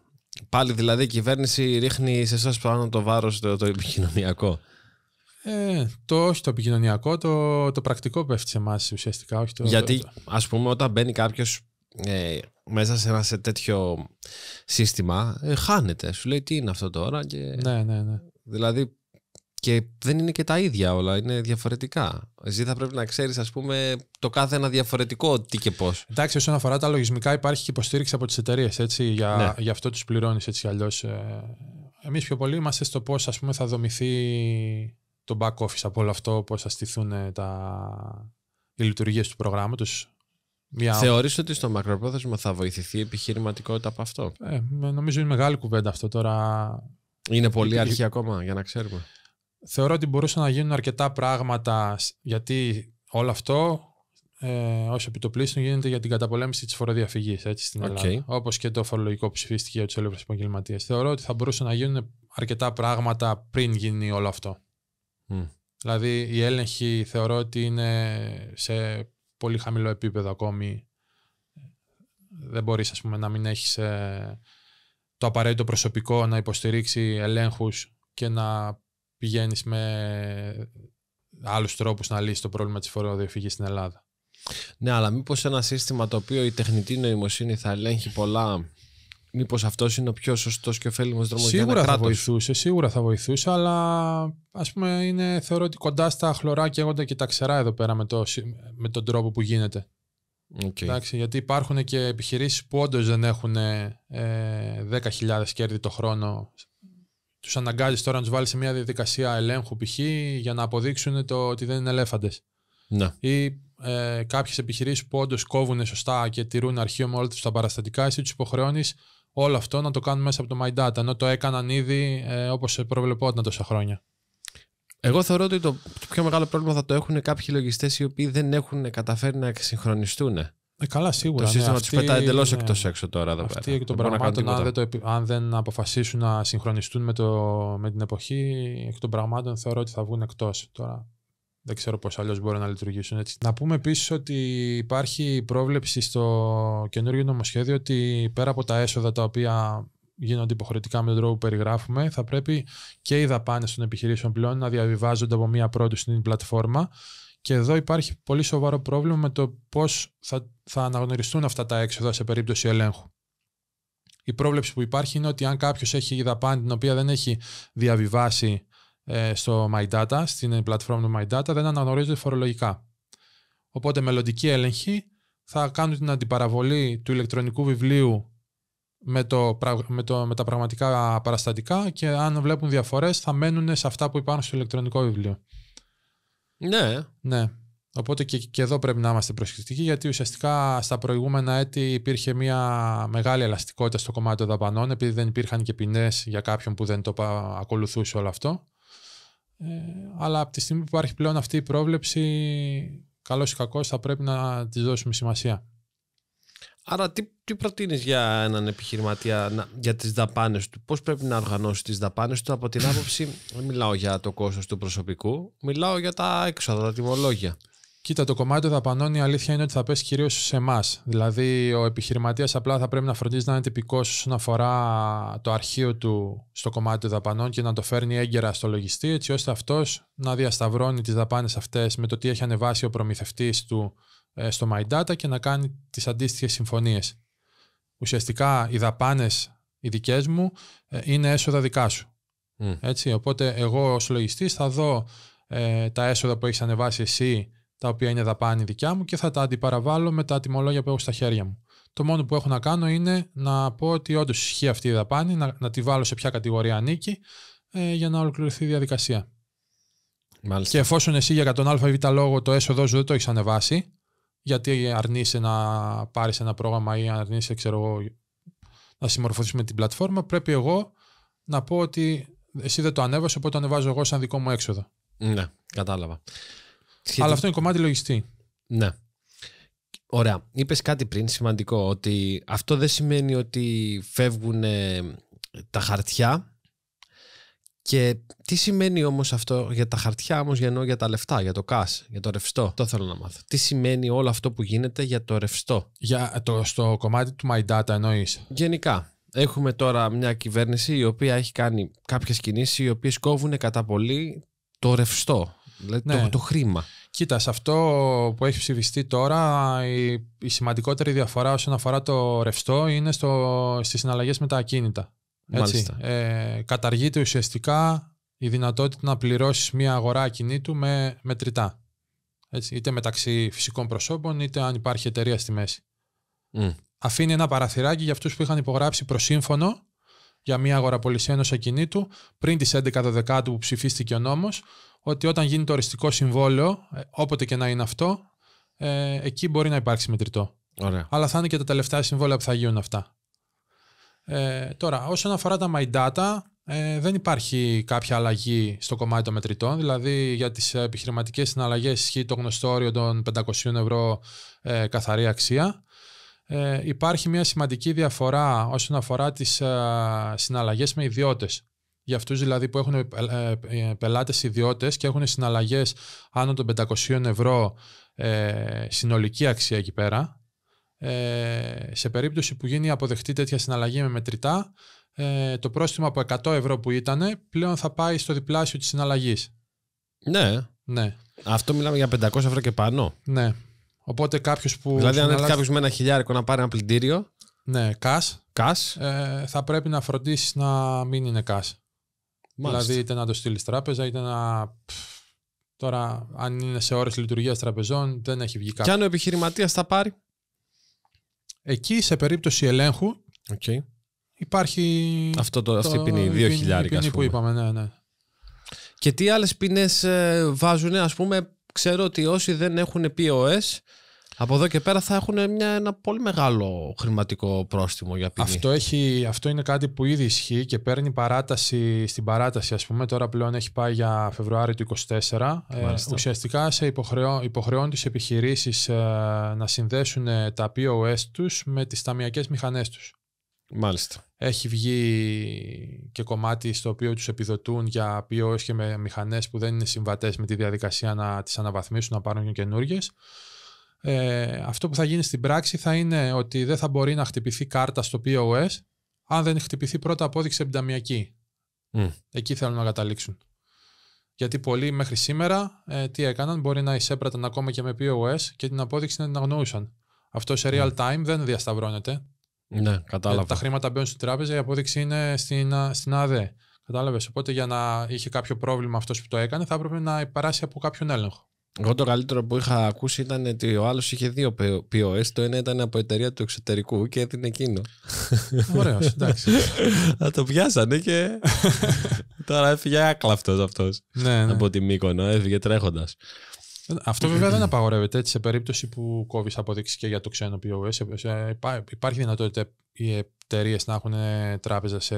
Πάλι δηλαδή η κυβέρνηση ρίχνει σε εσάς πάνω το βάρος το, το επικοινωνιακό. Ε, το όχι το επικοινωνιακό, το, το πρακτικό πέφτει σε εμάς ουσιαστικά. Όχι το, Γιατί, ας πούμε, όταν μπαίνει κάποιος ε, μέσα σε ένα σε τέτοιο σύστημα, ε, χάνεται. Σου λέει τι είναι αυτό τώρα. Και... Ναι, ναι, ναι. Δηλαδή, και δεν είναι και τα ίδια όλα, είναι διαφορετικά. Εσύ θα πρέπει να ξέρεις, ας πούμε, το κάθε ένα διαφορετικό τι και πώς. Εντάξει, όσον αφορά τα λογισμικά, υπάρχει και υποστήριξη από τις εταιρείες. Για, ναι. για αυτό τους πληρώνεις έτσι κι αλλιώς. Ε, Εμείς πιο πολύ είμαστε στο πώς θα δομηθεί το back office από όλο αυτό, πώς θα στηθούν ε, τα... οι λειτουργίες του προγράμματος. Μια... Θεωρείς ότι στο μακροπρόθεσμο θα βοηθηθεί η επιχειρηματικότητα από αυτό. Ε, νομίζω είναι μεγάλη κουβέντα αυτό τώρα. Είναι πολύ αρχή ακόμα για να ξέρουμε. Θεωρώ ότι μπορούσαν να γίνουν αρκετά πράγματα γιατί όλο αυτό ε, ως επιτοπλίστων γίνεται για την καταπολέμηση της φοροδιαφυγής στην okay. Ελλάδα. Όπως και το φορολογικό που ψηφίστηκε για τους ελεύθερου επαγγελματίες. Θεωρώ ότι θα μπορούσαν να γίνουν αρκετά πράγματα πριν γίνει όλο αυτό. Mm. Δηλαδή η έλεγχη θεωρώ ότι είναι σε πολύ χαμηλό επίπεδο ακόμη. Δεν μπορείς ας πούμε να μην έχεις ε, το απαραίτητο προσωπικό να υποστηρίξει ελέγχους και να πηγαίνεις με άλλους τρόπους να λύσεις το πρόβλημα της φοροδιαφυγής στην Ελλάδα. Ναι, αλλά μήπως ένα σύστημα το οποίο η τεχνητή νοημοσύνη θα ελέγχει πολλά Μήπως αυτός είναι ο πιο σωστός και ωφέλιμος δρόμος για να θα βοηθούσε, σίγουρα θα βοηθούσε, αλλά ας πούμε είναι, θεωρώ ότι κοντά στα χλωρά καίγονται και τα ξερά εδώ πέρα με, το, με τον τρόπο που γίνεται. Okay. Εντάξει, γιατί υπάρχουν και επιχειρήσεις που όντως δεν έχουν 10.000 ε, κέρδη το χρόνο. Τους αναγκάζεις τώρα να τους βάλεις σε μια διαδικασία ελέγχου π.χ. για να αποδείξουν το ότι δεν είναι ελέφαντες. Ναι. Ή ε, κάποιες επιχειρήσεις που όντως κόβουν σωστά και τηρούν αρχείο με όλα τα παραστατικά, εσύ τους υποχρεώνεις όλο αυτό να το κάνουν μέσα από το My Data, ενώ το έκαναν ήδη ε, όπως προβλεπόταν τόσα χρόνια. Εγώ θεωρώ ότι το πιο μεγάλο πρόβλημα θα το έχουν κάποιοι λογιστές οι οποίοι δεν έχουν καταφέρει να εξυγχρονιστούν. Ε, καλά, σίγουρα. Το ναι, σύστημα τους πετάει εντελώς ναι, εκτός έξω τώρα. Εδώ εκ των πραγμάτων, αν δεν, αν δεν αποφασίσουν να συγχρονιστούν με, το, με την εποχή, εκ των πραγμάτων θεωρώ ότι θα βγουν εκτός τώρα δεν ξέρω πώς αλλιώς μπορούν να λειτουργήσουν έτσι. Να πούμε επίσης ότι υπάρχει πρόβλεψη στο καινούργιο νομοσχέδιο ότι πέρα από τα έσοδα τα οποία γίνονται υποχρεωτικά με τον τρόπο που περιγράφουμε, θα πρέπει και οι δαπάνες των επιχειρήσεων πλέον να διαβιβάζονται από μία πρώτη στην πλατφόρμα. Και εδώ υπάρχει πολύ σοβαρό πρόβλημα με το πώς θα, θα αναγνωριστούν αυτά τα έξοδα σε περίπτωση ελέγχου. Η πρόβλεψη που υπάρχει είναι ότι αν κάποιος έχει δαπάνη την οποία δεν έχει διαβιβάσει ε, στο My στην πλατφόρμα του MyData, δεν αναγνωρίζονται φορολογικά. Οπότε μελλοντικοί έλεγχοι θα κάνουν την αντιπαραβολή του ηλεκτρονικού βιβλίου με, το, με, το, με τα πραγματικά παραστατικά και αν βλέπουν διαφορές θα μένουν σε αυτά που υπάρχουν στο ηλεκτρονικό βιβλίο. Ναι. Ναι. Οπότε και, και εδώ πρέπει να είμαστε προσεκτικοί γιατί ουσιαστικά στα προηγούμενα έτη υπήρχε μια μεγάλη ελαστικότητα στο κομμάτι των δαπανών επειδή δεν υπήρχαν και ποινές για κάποιον που δεν το ακολουθούσε όλο αυτό. Ε, αλλά από τη στιγμή που υπάρχει πλέον αυτή η πρόβλεψη, καλός ή κακός, θα πρέπει να της δώσουμε σημασία. Άρα, τι, τι προτείνεις για έναν επιχειρηματία για τις δαπάνες του, Πώς πρέπει να οργανώσει τις δαπάνες του, Από την άποψη, δεν μιλάω για το κόστος του προσωπικού, μιλάω για τα έξοδα, τα τιμολόγια. Κοίτα, το κομμάτι των δαπανών η αλήθεια είναι ότι θα πέσει κυρίως σε εμάς. Δηλαδή, ο επιχειρηματίας απλά θα πρέπει να φροντίζει να είναι τυπικός όσον αφορά το αρχείο του στο κομμάτι των δαπανών και να το φέρνει έγκαιρα στο λογιστή, έτσι ώστε αυτός να διασταυρώνει τις δαπάνες αυτές με το τι έχει ανεβάσει ο προμηθευτής του ε, στο MyData και να κάνει τις αντίστοιχες συμφωνίες. Ουσιαστικά, οι δαπάνες οι δικές μου ε, είναι έσοδα δικά σου. Έτσι, οπότε, εγώ ως λογιστής θα δω ε, τα έσοδα που έχεις ανεβάσει εσύ τα οποία είναι δαπάνη δικιά μου και θα τα αντιπαραβάλω με τα τιμολόγια που έχω στα χέρια μου. Το μόνο που έχω να κάνω είναι να πω ότι όντως ισχύει αυτή η δαπάνη, να, να τη βάλω σε ποια κατηγορία ανήκει ε, για να ολοκληρωθεί η διαδικασία. Μάλιστα. Και εφόσον εσύ για τον Α λόγο το έσοδος σου δεν το έχεις ανεβάσει, γιατί αρνείσαι να πάρεις ένα πρόγραμμα ή αρνείσαι ξέρω, να συμμορφωθείς με την πλατφόρμα, πρέπει εγώ να πω ότι εσύ δεν το ανέβασες, οπότε το ανεβάζω εγώ σαν δικό μου έξοδο. Ναι, κατάλαβα. Αλλά αυτό είναι κομμάτι λογιστή. Ναι. Ωραία. Είπες κάτι πριν σημαντικό, ότι αυτό δεν σημαίνει ότι φεύγουν τα χαρτιά. Και τι σημαίνει όμως αυτό για τα χαρτιά, όμως για για τα λεφτά, για το cash, για το ρευστό. Το θέλω να μάθω. Τι σημαίνει όλο αυτό που γίνεται για το ρευστό. Για το, στο κομμάτι του My Data εννοείς. Γενικά. Έχουμε τώρα μια κυβέρνηση η οποία έχει κάνει κάποιες κινήσεις οι οποίες κόβουν κατά πολύ το ρευστό Δηλαδή ναι. το, το χρήμα. Κοίτα, σε αυτό που έχει ψηφιστεί τώρα, η, η σημαντικότερη διαφορά όσον αφορά το ρευστό είναι στο, στις συναλλαγές με τα ακίνητα. Έτσι. Ε, καταργείται ουσιαστικά η δυνατότητα να πληρώσεις μια αγορά ακινήτου με, μετρητά. Έτσι, είτε μεταξύ φυσικών προσώπων, είτε αν υπάρχει εταιρεία στη μέση. Mm. Αφήνει ένα παραθυράκι για αυτούς που είχαν υπογράψει προσύμφωνο για μια αγοραπολισία ενός ακινήτου πριν τις 11 Δεκάτου που ψηφίστηκε ο νόμος, ότι όταν γίνει το οριστικό συμβόλαιο, ε, όποτε και να είναι αυτό, ε, εκεί μπορεί να υπάρξει μετρητό. Αλλά θα είναι και τα τελευταία συμβόλαια που θα γίνουν αυτά. Ε, τώρα, όσον αφορά τα My Data, ε, δεν υπάρχει κάποια αλλαγή στο κομμάτι των μετρητών. Δηλαδή, για τις επιχειρηματικές συναλλαγές ισχύει το γνωστό όριο των 500 ευρώ ε, καθαρή αξία ε, υπάρχει μια σημαντική διαφορά όσον αφορά τις συναλλαγέ ε, συναλλαγές με ιδιώτες. Για αυτούς δηλαδή που έχουν ε, ε, πελάτες ιδιώτες και έχουν συναλλαγές άνω των 500 ευρώ ε, συνολική αξία εκεί πέρα, ε, σε περίπτωση που γίνει αποδεκτή τέτοια συναλλαγή με μετρητά, ε, το πρόστιμο από 100 ευρώ που ήταν πλέον θα πάει στο διπλάσιο της συναλλαγής. Ναι. ναι. Αυτό μιλάμε για 500 ευρώ και πάνω. Ναι. Οπότε κάποιος που. Δηλαδή, αν έρθει κάποιος με ένα χιλιάρικο να πάρει ένα πλυντήριο. Ναι, cash. Ε, θα πρέπει να φροντίσεις να μην είναι cash. Μάλιστα. Δηλαδή, είτε να το στείλεις τράπεζα, είτε να. Τώρα, αν είναι σε ώρες λειτουργίας τραπεζών, δεν έχει βγει κάτι. Και αν ο επιχειρηματίας θα πάρει. Εκεί, σε περίπτωση ελέγχου, okay. υπάρχει. Αυτό το, το αυτή η ποινή, 2.000 χιλιάρικα. Αυτή που είπαμε, ναι, ναι. Και τι άλλες ποινές ε, βάζουν, ας πούμε, ξέρω ότι όσοι δεν έχουν POS από εδώ και πέρα θα έχουν μια, ένα πολύ μεγάλο χρηματικό πρόστιμο για ποινή. Αυτό, έχει, αυτό είναι κάτι που ήδη ισχύει και παίρνει παράταση στην παράταση. Ας πούμε, τώρα πλέον έχει πάει για Φεβρουάριο του 2024. Ε, ουσιαστικά σε υποχρεώ, υποχρεώνει τις επιχειρήσεις ε, να συνδέσουν ε, τα POS τους με τις ταμιακές μηχανές τους. Μάλιστα. Έχει βγει και κομμάτι στο οποίο τους επιδοτούν για POS και με μηχανές που δεν είναι συμβατές με τη διαδικασία να τις αναβαθμίσουν, να πάρουν και καινούργιες ε, αυτό που θα γίνει στην πράξη θα είναι ότι δεν θα μπορεί να χτυπηθεί κάρτα στο POS αν δεν χτυπηθεί πρώτα απόδειξη επιταμιακή. Mm. Εκεί θέλουν να καταλήξουν. Γιατί πολλοί μέχρι σήμερα ε, τι έκαναν, μπορεί να εισέπραταν ακόμα και με POS και την απόδειξη να την αγνοούσαν. Αυτό σε real time mm. δεν διασταυρώνεται. Ναι, ε, κατάλαβα. Ε, τα χρήματα μπαίνουν στην τράπεζα, η απόδειξη είναι στην, στην ΑΔΕ. Κατάλαβες. Οπότε για να είχε κάποιο πρόβλημα αυτός που το έκανε, θα έπρεπε να περάσει από κάποιον έλεγχο. Εγώ το καλύτερο που είχα ακούσει ήταν ότι ο άλλος είχε δύο POS. Το ένα ήταν από εταιρεία του εξωτερικού και έδινε εκείνο. Ωραίος, εντάξει. Θα το πιάσανε και. Τώρα έφυγε άκλαυτος αυτός. Ναι, ναι, Από τη Μύκονο, έφυγε τρέχοντας. Αυτό βέβαια δεν απαγορεύεται έτσι, σε περίπτωση που κόβεις αποδείξεις και για το ξένο POS. Ε, ε, υπάρχει δυνατότητα οι εταιρείες να έχουν τράπεζα σε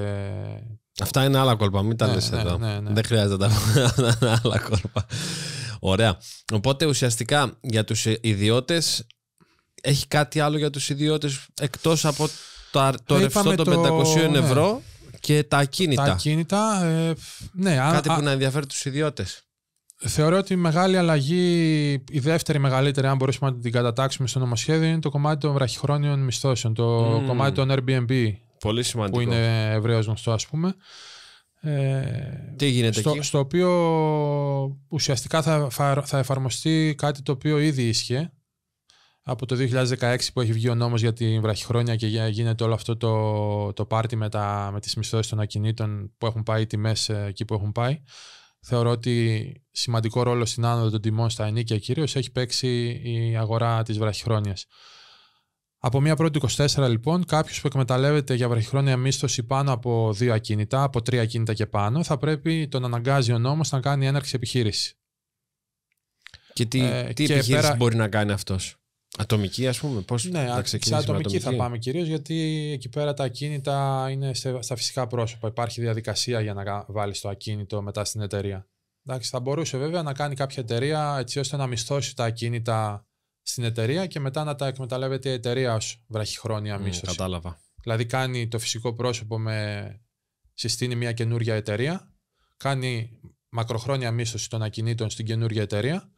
Αυτά είναι άλλα κόλπα, μην τα ναι, ναι εδώ. Ναι, δεν χρειάζεται να τα άλλα κόλπα. Ωραία. Οπότε ουσιαστικά για τους ιδιώτες έχει κάτι άλλο για τους ιδιώτες εκτός από το, το ε, ρευστό των 500 ναι. ευρώ και τα ακίνητα. Τα ακίνητα, ε, ναι. Κάτι α, που να ενδιαφέρει τους ιδιώτες. Θεωρώ ότι η μεγάλη αλλαγή, η δεύτερη μεγαλύτερη, αν μπορούσαμε να την κατατάξουμε στο νομοσχέδιο, είναι το κομμάτι των βραχυχρόνιων μισθώσεων, το κομμάτι των Airbnb. Πολύ σημαντικό. Που είναι ευρέως γνωστό, ας πούμε. Τι γίνεται στο, εκεί? στο οποίο ουσιαστικά θα, θα εφαρμοστεί κάτι το οποίο ήδη ίσχυε από το 2016 που έχει βγει ο νόμος για την βραχυχρόνια και γίνεται όλο αυτό το, το πάρτι με, τα, με τις μισθώσεις των ακινήτων που έχουν πάει οι τιμές ε, εκεί που έχουν πάει. Θεωρώ ότι σημαντικό ρόλο στην άνοδο των τιμών στα ενίκια κυρίως έχει παίξει η αγορά της βραχυχρόνιας. Από μια πρώτη 24 λοιπόν, κάποιος που εκμεταλλεύεται για βραχυχρόνια μίσθωση πάνω από δύο ακίνητα, από τρία ακίνητα και πάνω, θα πρέπει τον αναγκάζει ο νόμος να κάνει έναρξη επιχείρηση. Και τι, ε, επιχείρηση μπορεί να κάνει αυτός. Ατομική, ας πούμε, πώς ναι, θα ξεκινήσει Σε ατομική, ατομική, θα πάμε κυρίως, γιατί εκεί πέρα τα ακίνητα είναι στα φυσικά πρόσωπα. Υπάρχει διαδικασία για να βάλεις το ακίνητο μετά στην εταιρεία. Εντάξει, θα μπορούσε βέβαια να κάνει κάποια εταιρεία έτσι ώστε να μισθώσει τα ακίνητα στην εταιρεία και μετά να τα εκμεταλλεύεται η εταιρεία ως βραχυχρόνια μίσθωση. κατάλαβα. Δηλαδή κάνει το φυσικό πρόσωπο με... συστήνει μια καινούρια εταιρεία, κάνει μακροχρόνια μίσθωση των ακινήτων στην καινούρια εταιρεία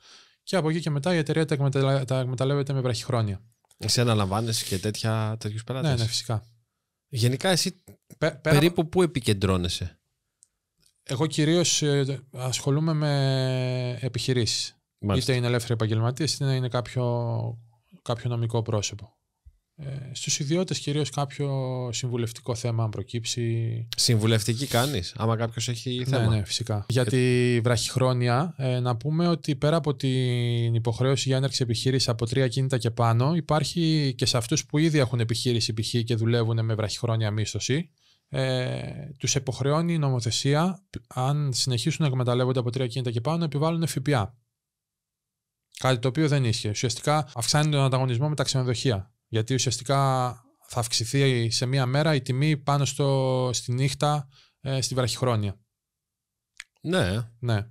και από εκεί και μετά η εταιρεία τα, εκμεταλλε... εκμεταλλεύεται με βραχυχρόνια. Εσύ αναλαμβάνει και τέτοια... τέτοιους πελάτες. Ναι, ναι, φυσικά. Γενικά, εσύ περίπου πού επικεντρώνεσαι. Εγώ κυρίως ε, ασχολούμαι με επιχειρήσεις. Μάλιστα. Είτε είναι ελεύθεροι επαγγελματίες, είτε είναι κάποιο, κάποιο νομικό πρόσωπο. Ε, Στους ιδιώτες, κυρίως κάποιο συμβουλευτικό θέμα, αν προκύψει. Συμβουλευτική κάνεις, άμα κάποιος έχει ναι, θέμα. Ναι, ναι, φυσικά. Ε, για τη βραχυχρόνια, ε, να πούμε ότι πέρα από την υποχρέωση για έναρξη επιχείρησης από τρία κινήτα και πάνω, υπάρχει και σε αυτούς που ήδη έχουν επιχείρηση π.χ. και δουλεύουν με βραχυχρόνια μίσθωση. Ε, τους υποχρεώνει η νομοθεσία αν συνεχίσουν να εκμεταλλεύονται από τρία κινήτα και πάνω να επιβάλλουν ΦΠΑ Κάτι το οποίο δεν είχε. Ουσιαστικά αυξάνει τον ανταγωνισμό με τα ξενοδοχεία. Γιατί ουσιαστικά θα αυξηθεί σε μία μέρα η τιμή πάνω στο, στη νύχτα ε, στη βραχυχρόνια. Ναι. ναι.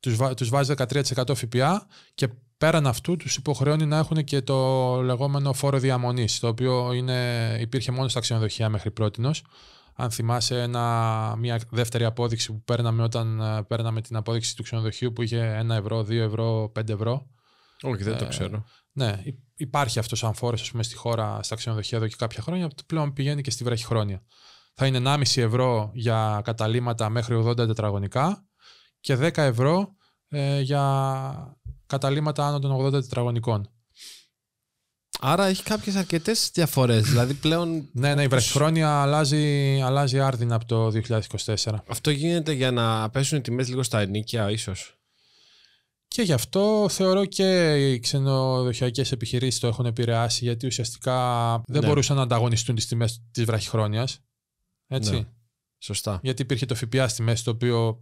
Τους, τους βάζει 13% ΦΠΑ και πέραν αυτού τους υποχρεώνει να έχουν και το λεγόμενο φόρο διαμονής, το οποίο είναι, υπήρχε μόνο στα ξενοδοχεία μέχρι πρότινος. Αν θυμάσαι ένα, μια δεύτερη απόδειξη που παίρναμε όταν ε, παίρναμε την απόδειξη του ξενοδοχείου που είχε 1 ευρώ, 2 ευρώ, 5 ευρώ όχι, δεν το ε, ξέρω. Ναι, υπάρχει αυτό σαν φόρος στη χώρα, στα ξενοδοχεία εδώ και κάποια χρόνια. Πλέον πηγαίνει και στη χρόνια. Θα είναι 1,5 ευρώ για καταλήματα μέχρι 80 τετραγωνικά και 10 ευρώ ε, για καταλήματα άνω των 80 τετραγωνικών. Άρα έχει κάποιες αρκετές διαφορές. δηλαδή πλέον. Ναι, ναι, η βραχυχρόνια αλλάζει, αλλάζει άρδινα από το 2024. Αυτό γίνεται για να πέσουν οι τιμές λίγο στα ενίκια, ίσως. Και γι' αυτό θεωρώ και οι ξενοδοχειακές επιχειρήσεις το έχουν επηρεάσει, γιατί ουσιαστικά δεν ναι. μπορούσαν να ανταγωνιστούν τις τιμές της βραχυχρόνιας. Έτσι. Ναι. Σωστά. Γιατί υπήρχε το ΦΠΑ στη μέση, το οποίο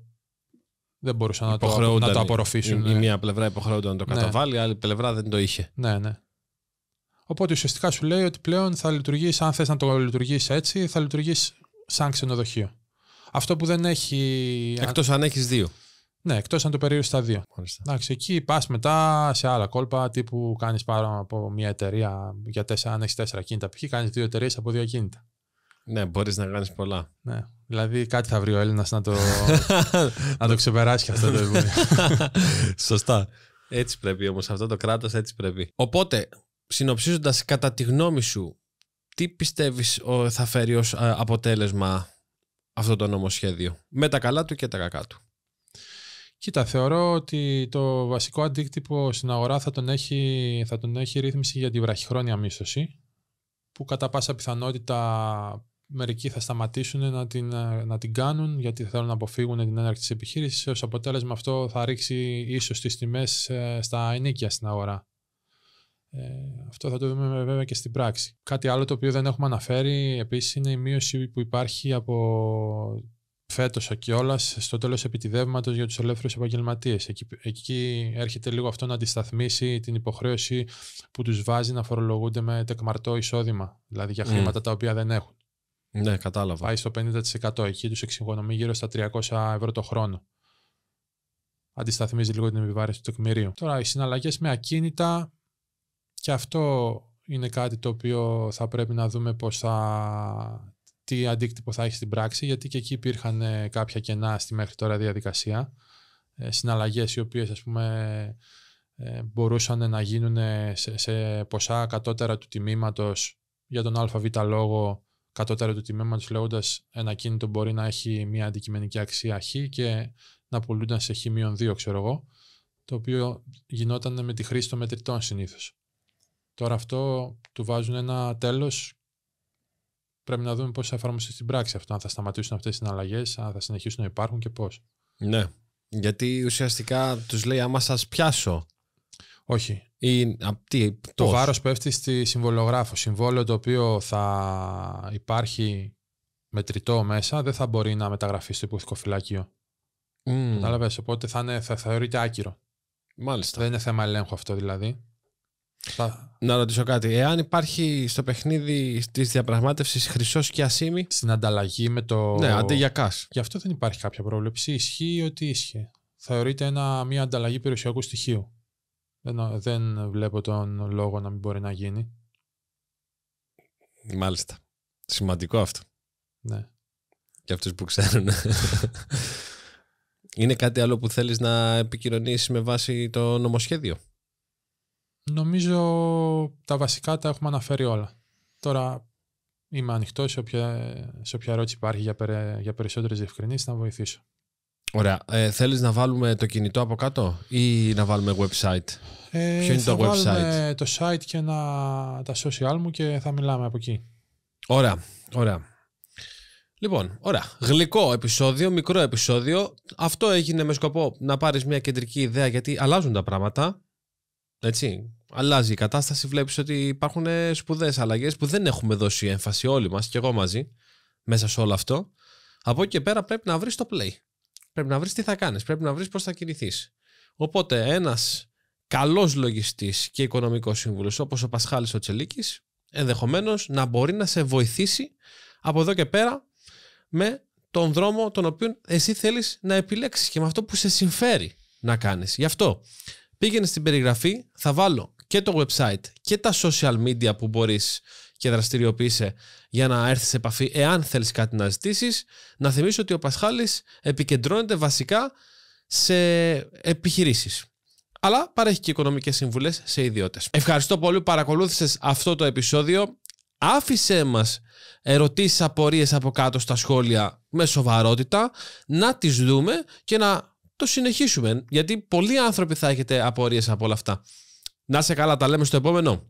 δεν μπορούσαν να το, να το απορροφήσουν. Η, ναι. μία πλευρά υποχρεούνταν να το ναι. καταβάλει, η άλλη πλευρά δεν το είχε. Ναι, ναι. Οπότε ουσιαστικά σου λέει ότι πλέον θα λειτουργήσει, αν θες να το λειτουργήσει έτσι, θα λειτουργήσει σαν ξενοδοχείο. Αυτό που δεν έχει. Εκτός αν έχεις δύο. Ναι, εκτός αν το περιορίσει στα δύο. Εντάξει, εκεί πας μετά σε άλλα κόλπα τύπου κάνεις πάνω από μια εταιρεία. Για τέσσερα, αν έχεις τέσσερα κινητά, π.χ. κάνεις δύο εταιρείες από δύο κινητά. Ναι, μπορείς να κάνεις πολλά. Ναι. Δηλαδή κάτι θα βρει ο Έλληνας να, το... να το ξεπεράσει αυτό το εμπόδιο. Σωστά. Έτσι πρέπει όμως. Αυτό το κράτος έτσι πρέπει. Οπότε, συνοψίζοντας, κατά τη γνώμη σου, τι πιστεύεις θα φέρει ως ε, αποτέλεσμα αυτό το νομοσχέδιο, με τα καλά του και τα κακά του. Κοίτα, θεωρώ ότι το βασικό αντίκτυπο στην αγορά θα τον έχει, θα τον έχει ρύθμιση για τη βραχυχρόνια μίσθωση, που κατά πάσα πιθανότητα μερικοί θα σταματήσουν να την, να την κάνουν γιατί θέλουν να αποφύγουν την έναρξη της επιχείρησης. Ως αποτέλεσμα αυτό θα ρίξει ίσως τις τιμές ε, στα ενίκια στην αγορά. Ε, αυτό θα το δούμε βέβαια και στην πράξη. Κάτι άλλο το οποίο δεν έχουμε αναφέρει επίσης είναι η μείωση που υπάρχει από φέτος όλας στο τέλος επιτιδεύματος για τους ελεύθερους επαγγελματίες. Εκεί, εκεί έρχεται λίγο αυτό να αντισταθμίσει την υποχρέωση που τους βάζει να φορολογούνται με τεκμαρτό εισόδημα, δηλαδή για χρήματα τα οποία δεν έχουν. Ναι, κατάλαβα. Πάει στο 50%. Εκεί τους εξοικονομεί γύρω στα 300 ευρώ το χρόνο. Αντισταθμίζει λίγο την επιβάρηση του τεκμηρίου. Τώρα, οι συναλλαγές με ακίνητα και αυτό είναι κάτι το οποίο θα πρέπει να δούμε πώς θα τι αντίκτυπο θα έχει στην πράξη, γιατί και εκεί υπήρχαν ε, κάποια κενά στη μέχρι τώρα διαδικασία. Ε, συναλλαγές οι οποίες πούμε ε, μπορούσαν να γίνουν σε, ποσά κατώτερα του τιμήματος για τον ΑΒ λόγο κατώτερα του τιμήματος λέγοντας ένα κίνητο μπορεί να έχει μια αντικειμενική αξία χ και να πουλούνταν σε χ μείον 2 ξέρω εγώ το οποίο γινόταν με τη χρήση των μετρητών συνήθως. Τώρα αυτό του βάζουν ένα τέλος πρέπει να δούμε πώς θα εφαρμοστεί στην πράξη αυτό. Αν θα σταματήσουν αυτές οι συναλλαγές, αν θα συνεχίσουν να υπάρχουν και πώς. Ναι. Γιατί ουσιαστικά τους λέει, άμα σας πιάσω. Όχι. Ή, το βάρος πέφτει στη συμβολογράφο. Συμβόλαιο το οποίο θα υπάρχει μετρητό μέσα δεν θα μπορεί να μεταγραφεί στο υποθυκοφυλάκιο. Mm. Κατάλαβες. Οπότε θα, θα θεωρείται άκυρο. Μάλιστα. Δεν είναι θέμα ελέγχου αυτό δηλαδή. Να ρωτήσω κάτι. Εάν υπάρχει στο παιχνίδι της διαπραγμάτευσης χρυσός και ασήμι. Στην ανταλλαγή με το. Ναι, αντί για Γι' αυτό δεν υπάρχει κάποια πρόβλεψη. Ισχύει ότι ίσχυε. Θεωρείται ένα, μια ανταλλαγή περιουσιακού στοιχείου. Δεν, δεν βλέπω τον λόγο να μην μπορεί να γίνει. Μάλιστα. Σημαντικό αυτό. Ναι. Για αυτούς που ξέρουν. Είναι κάτι άλλο που θέλεις να επικοινωνήσεις με βάση το νομοσχέδιο. Νομίζω τα βασικά τα έχουμε αναφέρει όλα. Τώρα είμαι ανοιχτός σε όποια, σε όποια ερώτηση υπάρχει για, περι, για περισσότερες διευκρινήσεις να βοηθήσω. Ωραία. Ε, θέλεις να βάλουμε το κινητό από κάτω ή να βάλουμε website. Ε, Ποιο είναι το website. Βάλουμε το site και να, τα social μου και θα μιλάμε από εκεί. Ωραία. Ωραία. Λοιπόν, ωραία. Γλυκό επεισόδιο, μικρό επεισόδιο. Αυτό έγινε με σκοπό να πάρεις μια κεντρική ιδέα γιατί αλλάζουν τα πράγματα. Έτσι αλλάζει η κατάσταση. Βλέπεις ότι υπάρχουν ε, σπουδέ αλλαγές που δεν έχουμε δώσει έμφαση όλοι μας και εγώ μαζί μέσα σε όλο αυτό. Από εκεί και πέρα πρέπει να βρεις το play. Πρέπει να βρεις τι θα κάνεις, πρέπει να βρεις πώς θα κινηθείς. Οπότε ένας καλός λογιστής και οικονομικός σύμβουλος όπως ο Πασχάλης ο Τσελίκης, ενδεχομένως να μπορεί να σε βοηθήσει από εδώ και πέρα με τον δρόμο τον οποίο εσύ θέλεις να επιλέξεις και με αυτό που σε συμφέρει να κάνεις. Γι' αυτό πήγαινε στην περιγραφή, θα βάλω και το website και τα social media που μπορείς και δραστηριοποιείσαι για να έρθεις σε επαφή εάν θέλεις κάτι να ζητήσεις. Να θυμίσω ότι ο Πασχάλης επικεντρώνεται βασικά σε επιχειρήσεις. Αλλά παρέχει και οικονομικές συμβουλές σε ιδιώτες. Ευχαριστώ πολύ που παρακολούθησες αυτό το επεισόδιο. Άφησέ μας ερωτήσεις, απορίες από κάτω στα σχόλια με σοβαρότητα. Να τις δούμε και να το συνεχίσουμε. Γιατί πολλοί άνθρωποι θα έχετε απορίες από όλα αυτά. Να σε καλά, τα λέμε στο επόμενο.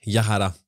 Γεια χαρά.